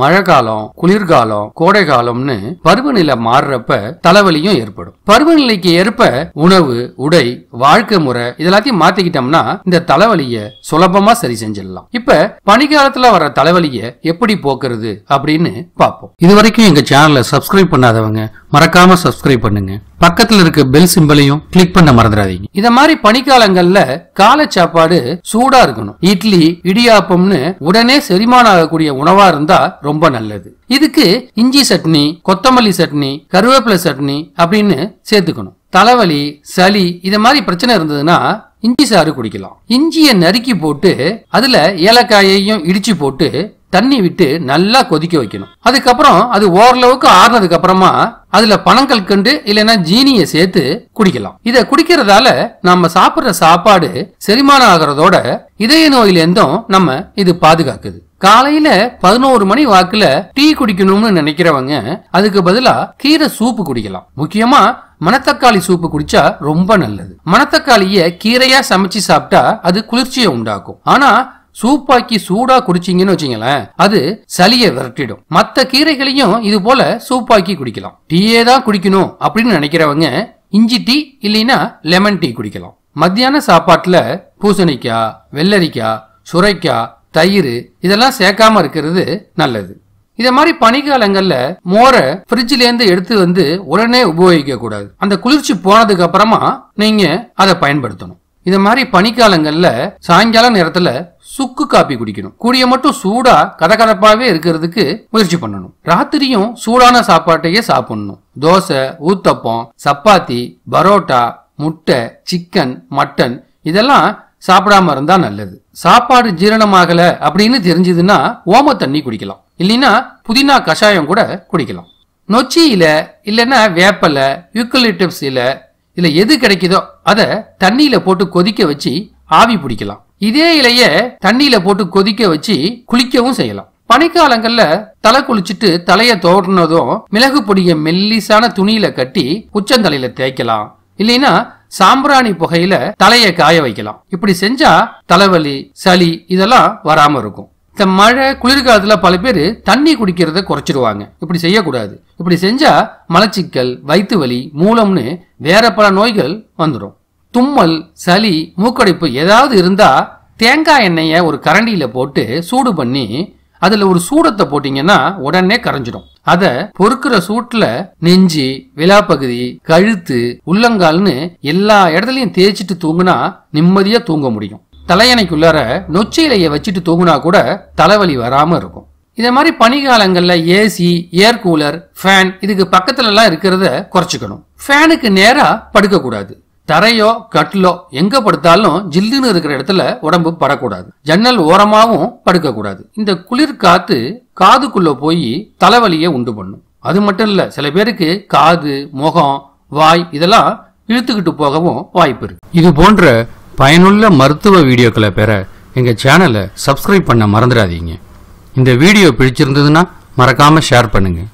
மழை காலம் குளிர்காலம் கோடை காலம்னு பருவநிலை மாறுறப்ப தலைவலியும் ஏற்படும் பருவநிலைக்கு ஏற்ப உணவு உடை வாழ்க்கை முறை இதெல்லாத்தையும் மாத்திக்கிட்டோம்னா இந்த தலைவலிய சுலபமா சரி செஞ்சிடலாம் இப்ப பனிக்காலத்துல வர தலைவலிய எப்படி போக்குறது அப்படின்னு பார்ப்போம் இது வரைக்கும் எங்க சேனல சப்ஸ்கிரைப் பண்ணாதவங்க மறக்காம சப்ஸ்கிரைப் பண்ணுங்க பக்கத்துல இருக்க பெல் சிம்பிளையும் கிளிக் பண்ண மறந்துடாதீங்க இத மாதிரி பனிக்காலங்கள்ல காலை சாப்பாடு சூடா இருக்கணும் இட்லி இடியாப்பம்னு உடனே செரிமானம் ஆகக்கூடிய உணவா இருந்தா ரொம்ப நல்லது இதுக்கு இஞ்சி சட்னி கொத்தமல்லி சட்னி கருவேப்பிலை சட்னி அப்படின்னு சேர்த்துக்கணும் தலைவலி சளி இது மாதிரி பிரச்சனை இருந்ததுன்னா இஞ்சி சாறு குடிக்கலாம் இஞ்சியை நறுக்கி போட்டு அதுல ஏலக்காயையும் இடிச்சு போட்டு தண்ணி விட்டு நல்லா கொதிக்க வைக்கணும் அதுக்கப்புறம் அது ஓரளவுக்கு ஆறுனதுக்கு அப்புறமா அதுல பணங்கள் கண்டு இல்லைன்னா ஜீனியை சேர்த்து குடிக்கலாம் இத குடிக்கிறதால நம்ம சாப்பிடுற சாப்பாடு செரிமானம் ஆகிறதோட இதய நோயிலேருந்தும் நம்ம இது பாதுகாக்குது காலையில பதினோரு மணி வாக்குல டீ குடிக்கணும்னு நினைக்கிறவங்க அதுக்கு பதிலா கீரை சூப்பு குடிக்கலாம் முக்கியமா மணத்தக்காளி சூப்பு குடிச்சா ரொம்ப நல்லது மணத்தக்காளிய கீரையா சமைச்சு சாப்பிட்டா அது குளிர்ச்சியை உண்டாக்கும் ஆனா சூப்பாக்கி சூடா குடிச்சிங்கன்னு வச்சுங்களேன் அது சளியை விரட்டிடும் மற்ற கீரைகளையும் இது போல சூப்பாக்கி குடிக்கலாம் டீயே தான் குடிக்கணும் அப்படின்னு நினைக்கிறவங்க இஞ்சி டீ இல்லைன்னா லெமன் டீ குடிக்கலாம் மத்தியான சாப்பாட்டில் பூசணிக்காய் வெள்ளரிக்காய் சுரைக்காய் தயிர் இதெல்லாம் சேர்க்காம இருக்கிறது நல்லது இத மாதிரி பனிக்காலங்கள்ல மோரை பிரிட்ஜ்ல இருந்து எடுத்து வந்து உடனே உபயோகிக்க கூடாது அந்த குளிர்ச்சி போனதுக்கு அப்புறமா நீங்க அதை பயன்படுத்தணும் இந்த மாதிரி பனிக்காலங்கள்ல சாயங்கால நேரத்துல சுக்கு காப்பி குடிக்கணும் கூடிய மட்டும் சூடா கதகதப்பாவே இருக்கிறதுக்கு முயற்சி பண்ணணும் ராத்திரியும் சூடான சாப்பாட்டையே சாப்பிடணும் தோசை ஊத்தப்பம் சப்பாத்தி பரோட்டா முட்டை சிக்கன் மட்டன் இதெல்லாம் சாப்பிடாம இருந்தா நல்லது சாப்பாடு ஜீரணமாகல அப்படின்னு தெரிஞ்சதுன்னா ஓம தண்ணி குடிக்கலாம் இல்லைன்னா புதினா கஷாயம் கூட குடிக்கலாம் நொச்சியில இல்லைன்னா வேப்பல யூக்கலிட்டிப்ஸ் இல்ல இதில் எது கிடைக்குதோ அதை தண்ணியில போட்டு கொதிக்க வச்சு ஆவி பிடிக்கலாம் இதே இலைய தண்ணியில போட்டு கொதிக்க வச்சு குளிக்கவும் செய்யலாம் பனிக்காலங்கள்ல தலை குளிச்சுட்டு தலைய தோடுனதும் மிளகு பொடிய மெல்லிசான துணியில கட்டி உச்சந்தலையில தேய்க்கலாம் இல்லைன்னா சாம்பிராணி புகையில தலைய காய வைக்கலாம் இப்படி செஞ்சா தலைவலி சளி இதெல்லாம் வராம இருக்கும் இந்த மழை குளிர்காலத்தில் பல பேர் தண்ணி குடிக்கிறத குறைச்சிருவாங்க இப்படி செய்யக்கூடாது இப்படி செஞ்சால் மலச்சிக்கல் வயிற்று வலி மூலம்னு வேற பல நோய்கள் வந்துடும் தும்மல் சளி மூக்கடைப்பு ஏதாவது இருந்தால் தேங்காய் எண்ணெயை ஒரு கரண்டியில் போட்டு சூடு பண்ணி அதில் ஒரு சூடத்தை போட்டிங்கன்னா உடனே கரைஞ்சிடும் அதை பொறுக்கிற சூட்டில் நெஞ்சு விலாப்பகுதி கழுத்து உள்ளங்கால்னு எல்லா இடத்துலையும் தேய்ச்சிட்டு தூங்குனா நிம்மதியாக தூங்க முடியும் தலையணைக்குள்ளார நொச்சிலைய வச்சுட்டு தூங்குனா கூட தலைவலி வராமல் இருக்கும் இதே மாதிரி பனிகாலங்கள்ல ஏசி ஏர் கூலர் ஃபேன் இதுக்கு பக்கத்துலலாம் இருக்கிறத குறைச்சிக்கணும் ஃபேனுக்கு நேராக படுக்கக்கூடாது தரையோ கட்டிலோ எங்க படுத்தாலும் ஜில்லுன்னு இருக்கிற இடத்துல உடம்பு படக்கூடாது ஜன்னல் ஓரமாகவும் படுக்கக்கூடாது இந்த குளிர் காத்து காதுக்குள்ள போய் தலைவலியை உண்டு பண்ணும் அது மட்டும் இல்ல சில பேருக்கு காது முகம் வாய் இதெல்லாம் இழுத்துக்கிட்டு போகவும் வாய்ப்பு இருக்கு இது போன்ற பயனுள்ள மருத்துவ வீடியோக்களை பெற எங்கள் சேனலை சப்ஸ்கிரைப் பண்ண மறந்துடாதீங்க இந்த வீடியோ பிடிச்சிருந்ததுன்னா மறக்காமல் ஷேர் பண்ணுங்கள்